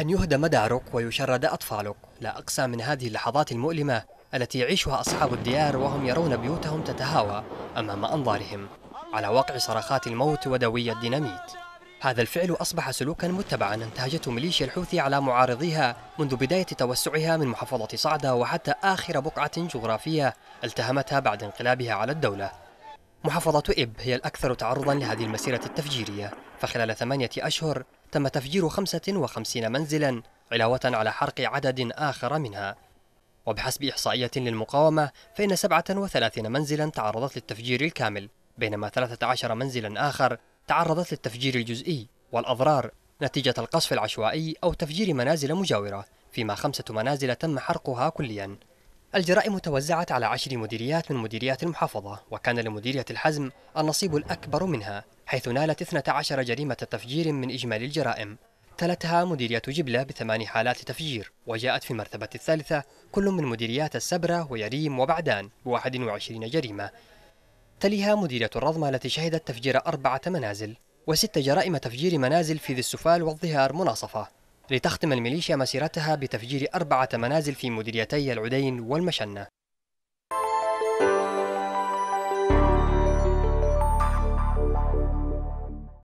أن يهدم دارك ويشرد أطفالك لا أقسى من هذه اللحظات المؤلمة التي يعيشها أصحاب الديار وهم يرون بيوتهم تتهاوى أمام أنظارهم على وقع صرخات الموت ودوي الديناميت هذا الفعل أصبح سلوكا متبعا انتهجته ميليشيا الحوثي على معارضيها منذ بداية توسعها من محافظة صعدة وحتى آخر بقعة جغرافية التهمتها بعد انقلابها على الدولة محافظة إب هي الأكثر تعرضا لهذه المسيرة التفجيرية فخلال ثمانية أشهر تم تفجير 55 منزلا علاوة على حرق عدد آخر منها وبحسب إحصائية للمقاومة فإن 37 منزلا تعرضت للتفجير الكامل بينما 13 منزلا آخر تعرضت للتفجير الجزئي والأضرار نتيجة القصف العشوائي أو تفجير منازل مجاورة فيما خمسة منازل تم حرقها كليا الجرائم توزعت على عشر مديريات من مديريات المحافظة وكان لمديرية الحزم النصيب الأكبر منها حيث نالت 12 جريمة تفجير من إجمالي الجرائم تلتها مديرية جبلة بثمان حالات تفجير وجاءت في المرتبة الثالثة كل من مديريات السبرة ويريم وبعدان ب 21 جريمة تليها مديرية الرضمة التي شهدت تفجير أربعة منازل وست جرائم تفجير منازل في ذي السفال والظهار مناصفة لتختم الميليشيا مسيرتها بتفجير أربعة منازل في مديريتي العدين والمشنة